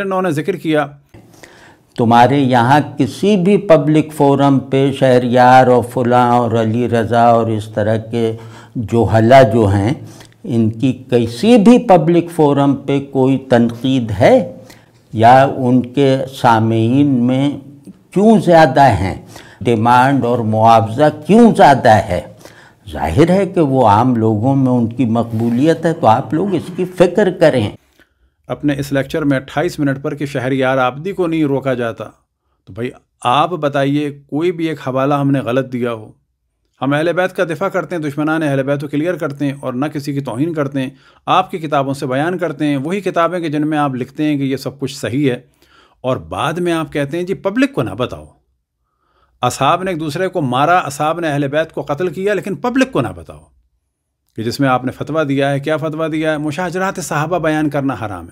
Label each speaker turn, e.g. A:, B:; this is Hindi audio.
A: उन्होंने जिक्र किया
B: तुम्हारे यहाँ किसी भी पब्लिक फोरम पे शहरियार और फुला और अली रज़ा और इस तरह के जो हला जो हैं इनकी किसी भी पब्लिक फोरम पे कोई तनकीद है या उनके सामीन में क्यों ज़्यादा हैं डिमांड और मुआवजा क्यों ज़्यादा है जाहिर है कि वो आम लोगों में उनकी मकबूलियत है तो आप लोग इसकी फ़िक्र करें अपने इस लेक्चर में अट्ठाईस मिनट
A: पर कि यार आबदी को नहीं रोका जाता तो भाई आप बताइए कोई भी एक हवाला हमने गलत दिया हो हम अहल बैत का दिफा करते हैं दुश्मनान अहल बैत को क्लियर करते हैं और ना किसी की तोहन करते हैं आपकी किताबों से बयान करते हैं वही किताबें कि जिनमें आप लिखते हैं कि ये सब कुछ सही है और बाद में आप कहते हैं जी पब्लिक को ना बताओ असाब ने एक दूसरे को मारा असाब ने अहल बैत को कत्ल किया लेकिन पब्लिक को ना बताओ कि जिसमें आपने फतवा दिया है क्या फतवा दिया है मुशाजरात साहबा बयान करना हराम है